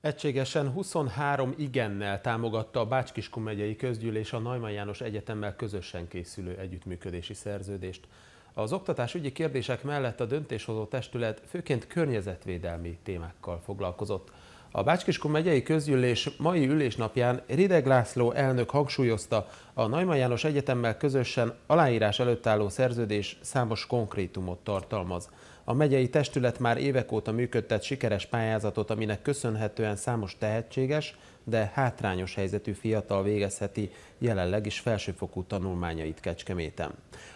Egységesen 23 igennel támogatta a bács megyei közgyűlés a Najman János Egyetemmel közösen készülő együttműködési szerződést. Az oktatásügyi kérdések mellett a döntéshozó testület főként környezetvédelmi témákkal foglalkozott. A Bácskiskó megyei közgyűlés mai ülésnapján Rideg László elnök hangsúlyozta, a Najma János Egyetemmel közösen aláírás előtt álló szerződés számos konkrétumot tartalmaz. A megyei testület már évek óta működtet sikeres pályázatot, aminek köszönhetően számos tehetséges, de hátrányos helyzetű fiatal végezheti jelenleg is felsőfokú tanulmányait Kecskeméten.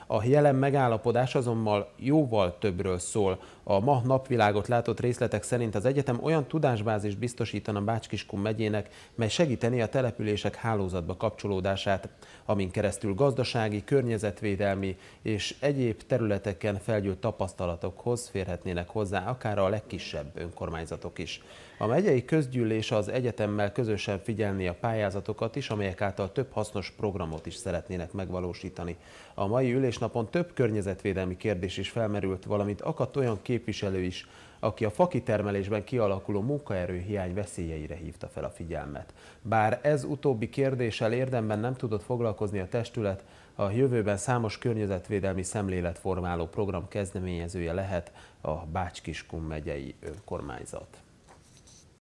A jelen megállapodás azonban jóval többről szól. A ma napvilágot látott részletek szerint az egyetem olyan tudásbázis biztosítana Bács-Kiskun megyének, mely segíteni a települések hálózatba kapcsolódását, amin keresztül gazdasági, környezetvédelmi és egyéb területeken felgyűlt tapasztalatokhoz férhetnének hozzá akár a legkisebb önkormányzatok is. A megyei közgyűlés az egyetemmel közösen figyelni a pályázatokat is, amelyek által több hasznos programot is szeretnének megvalósítani. A mai ülésnapon több környezetvédelmi kérdés is felmerült, valamint akadt olyan képviselő is, aki a fakitermelésben kialakuló munkaerőhiány veszélyeire hívta fel a figyelmet. Bár ez utóbbi kérdéssel érdemben nem tudott foglalkozni a testület, a jövőben számos környezetvédelmi szemléletformáló program kezdeményezője lehet a Bács-Kiskun megyei önkormányzat.